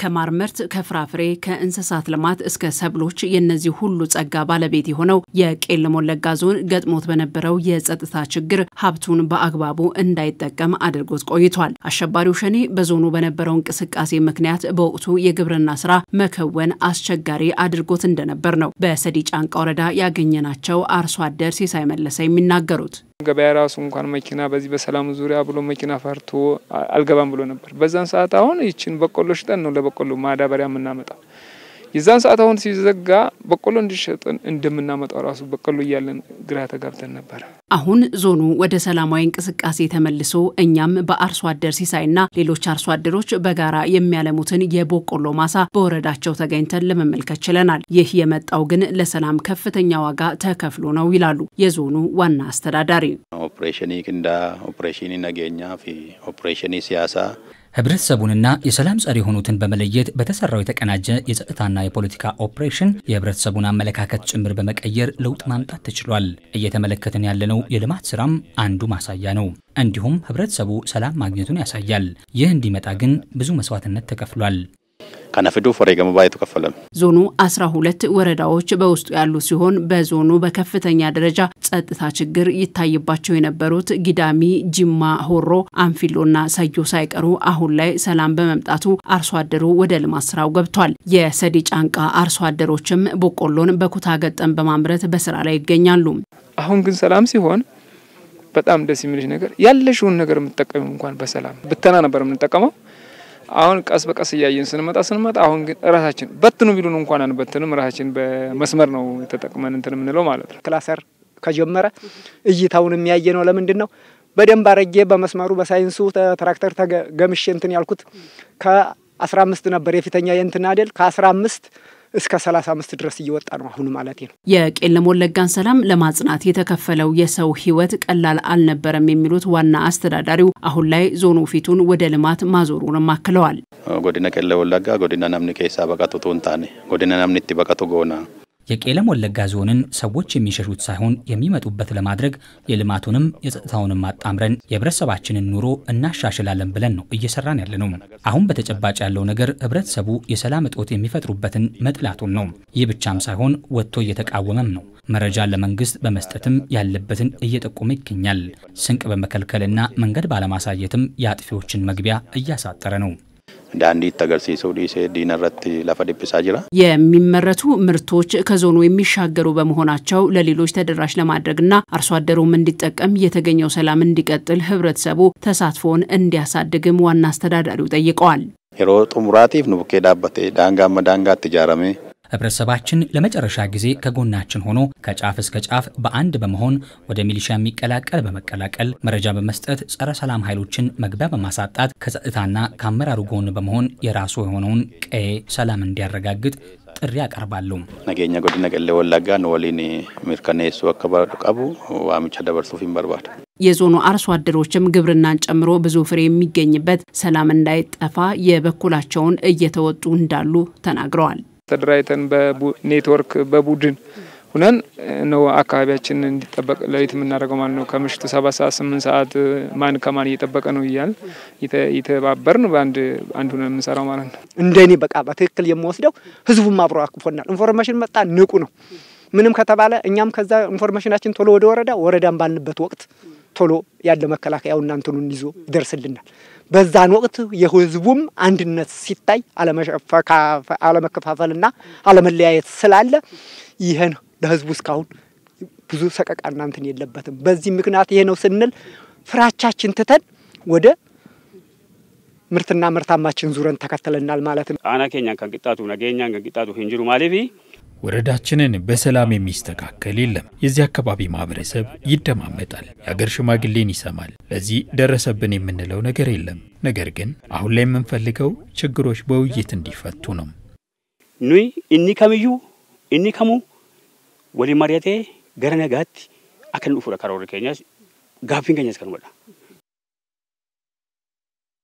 ከማር ምርት፣ ከፍራፍሬ፣ ከእንስሳት ልማት እስከ ሰብሎች የእነዚህ ሁሉ ጸጋ ባለቤት የሆነው የቄለም ወለጋ ዞን ገጥሞት በነበረው የጸጥታ ችግር ሀብቱን በአግባቡ እንዳይጠቀም አድርጎት ቆይቷል። አሸባሪው ሸኔ በዞኑ በነበረው እንቅስቃሴ ምክንያት በወቅቱ የግብርና ስራ መከወን አስቸጋሪ አድርጎት እንደነበር ነው በሰዲ ጫንቃ ወረዳ ያገኘናቸው አርሶ አደር ሲሳይ መለሰ የሚናገሩት። ገበያ ራሱ እንኳን መኪና በዚህ በሰላም ዙሪያ ብሎ መኪና ፈርቶ አልገባም ብሎ ነበር። በዛን ሰዓት አሁን ይችን በቆሎ ሽጠን ነው ለበቆሎ ማዳበሪያ የምናመጣው። የዛን ሰዓት አሁን ሲዘጋ በቆሎ እንዲሸጠን እንደምናመጣው ራሱ በቆሎ እያለን ግራ ተጋብተን ነበረ። አሁን ዞኑ ወደ ሰላማዊ እንቅስቃሴ ተመልሶ እኛም በአርሶ አደር ሲሳይና ሌሎች አርሶ አደሮች በጋራ የሚያለሙትን የበቆሎ ማሳ በወረዳቸው ተገኝተን ለመመልከት ችለናል። ይህ የመጣው ግን ለሰላም ከፍተኛ ዋጋ ተከፍሎ ነው ይላሉ የዞኑ ዋና አስተዳዳሪ። ኦፕሬሽን ክንዳ ኦፕሬሽን ነገኛ ኦፕሬሽን ሲያሳ ህብረተሰቡንና የሰላም ጸር የሆኑትን በመለየት በተሰራው የተቀናጀ የጸጥታና የፖለቲካ ኦፕሬሽን የህብረተሰቡን አመለካከት ጭምር በመቀየር ለውጥ ማምጣት ተችሏል። እየተመለከትን ያለነው የልማት ስራም አንዱ ማሳያ ነው። እንዲሁም ህብረተሰቡ ሰላም ማግኘቱን ያሳያል። ይህ እንዲመጣ ግን ብዙ መስዋዕትነት ተከፍሏል። ከነፍዱ ፎሬ ገመባ የተከፈለም ዞኑ አስራ ሁለት ወረዳዎች በውስጡ ያሉ ሲሆን በዞኑ በከፍተኛ ደረጃ ጸጥታ ችግር ይታይባቸው የነበሩት ጊዳሚ፣ ጅማ፣ ሆሮ፣ አንፊሎና ሰዮ ሳይቀሩ አሁን ላይ ሰላም በመምጣቱ አርሶ አደሩ ወደ ልማት ስራው ገብቷል። የሰዲ ጫንቃ አርሶ አደሮችም በቆሎን በኩታ ገጠም በማምረት በስራ ላይ ይገኛሉ። አሁን ግን ሰላም ሲሆን በጣም ደስ የሚልሽ ነገር ያለሽውን ነገር የምትጠቀሚው እንኳን በሰላም ብተና ነበር የምንጠቀመው አሁን ቀስ በቀስ እያየን ስንመጣ ስንመጣ አሁን ግን ራሳችን በትኑ ቢሉን እንኳን አንበትንም ራሳችን በመስመር ነው ተጠቅመን እንትን የምንለው ማለት ነው። ክላሰር ከጀመረ እይታውን የሚያየ ነው። ለምንድን ነው በደንብ አረጌ በመስመሩ በሳይንሱ ትራክተር ተገምሼ እንትን ያልኩት አስራ አምስት ነበር የፊተኛ የእንትን ከአስራ አምስት እስከ 35 ድረስ እየወጣ ነው አሁን ማለት ነው። የቄለም ወለጋን ሰላም ለማጽናት የተከፈለው የሰው ህይወት ቀላል አልነበረም የሚሉት ዋና አስተዳዳሪው አሁን ላይ ዞኑ ፊቱን ወደ ልማት ማዞሩንም አክለዋል። ጎዲና ቄለ ወለጋ ጎዲና ናምኒ ኬሳ በቀቱ ጎዲና ናምኒ ቲ ጎና የቄለም ወለጋ ዞንን ሰዎች የሚሸሹት ሳይሆን የሚመጡበት ለማድረግ የልማቱንም የጸጥታውንም አጣምረን የህብረተሰባችንን ኑሮ እናሻሽላለን ብለን ነው እየሰራን ያለ ነው። አሁን በተጨባጭ ያለው ነገር ህብረተሰቡ የሰላም እጦት የሚፈጥሩበትን መጥላቱን ነው። ይህ ብቻም ሳይሆን ወጥቶ እየተቃወመም ነው። መረጃን ለመንግስት በመስጠትም ያለበትን እየጠቆመ ይገኛል። ስንቅ በመከልከልና መንገድ ባለማሳየትም የአጥፊዎችን መግቢያ እያሳጠረ ነው። እንደ አንዲት ተገርሲ ሰውዲ ሴዲን የሚመረቱ ምርቶች ከዞኑ የሚሻገሩ በመሆናቸው ለሌሎች ተደራሽ ለማድረግና አርሶ አደሩም እንዲጠቀም የተገኘው ሰላም እንዲቀጥል ህብረተሰቡ ተሳትፎን እንዲያሳድግም ዋና አስተዳዳሪው ጠይቀዋል። የሮ ጡሙራቲፍ ኑብኬ ዳበቴ ዳንጋ መዳንጋ ትጃረሜ ህብረተሰባችን ለመጨረሻ ጊዜ ከጎናችን ሆኖ ከጫፍ እስከ ጫፍ በአንድ በመሆን ወደ ሚሊሻ የሚቀላቀል በመቀላቀል መረጃ በመስጠት ጸረ ሰላም ኃይሎችን መግቢያ በማሳጣት ከጸጥታና ከአመራሩ ጎን በመሆን የራሱ የሆነውን ቀዬ ሰላም እንዲያረጋግጥ ጥሪ ያቀርባሉ። ነገኘ ጎዲነ ቀሌ ወለጋ ወሊን ሚርከኔሱ አካባቢ ቀቡ ዋሚቻ ደበርሱፊን ይንበርባድ የዞኑ አርሶ አደሮችም ግብርናን ጨምሮ ብዙ ፍሬ የሚገኝበት ሰላም እንዳይጠፋ የበኩላቸውን እየተወጡ እንዳሉ ተናግረዋል። ተደራጅተን በኔትወርክ በቡድን ሁነን ነው አካባቢያችን እንዲጠበቅ ለይት የምናደርገው ማለት ነው። ከምሽቱ ሰባት ሰዓት ስምንት ሰዓት ማን ከማን እየጠበቀ ነው እያል የተባበርን በአንድ አንድ ሁነን የምንሰራው ማለት ነው። እንደኔ በቃ በትክክል የምወስደው ህዝቡም አብሮ አቅፎናል። ኢንፎርሜሽን መጣ ንቁ ነው ምንም ከተባለ እኛም ከዛ ኢንፎርሜሽናችን ቶሎ ወደ ወረዳ ወረዳን ባልንበት ወቅት ቶሎ ያለ መከላከያው እናንትኑን ይዞ ይደርስልናል። በዛን ወቅት የህዝቡም አንድነት ሲታይ አለመከፋፈልና አለመለያየት ስላለ ይህን ለህዝቡ እስካሁን ብዙ ሰቀቃ እንትን የለበትም። በዚህ ምክንያት ይሄ ነው ስንል ፍራቻችን ትተን ወደ ምርትና ምርታማችን ዙረን ተከትለናል ማለት ነው። አና ኬኛን ከንቅጣቱ ነገኛን ከንቅጣቱ ሂንጅሩ ማሌፊ ወረዳችንን በሰላም የሚስተካከል የለም። የዚህ አካባቢ ማህበረሰብ ይደማመጣል፣ የአገር ሽማግሌን ይሰማል። ለዚህ ደረሰብን የምንለው ነገር የለም። ነገር ግን አሁን ላይ የምንፈልገው ችግሮች በውይይት እንዲፈቱ ነው። ኑይ እኒ ከምዩ እኒ ከሙ ወሊ ማርያቴ ገረነጋት አከን ኡፉረ ከሮሪ ጋፊን ኬኛስ ከኑመዳ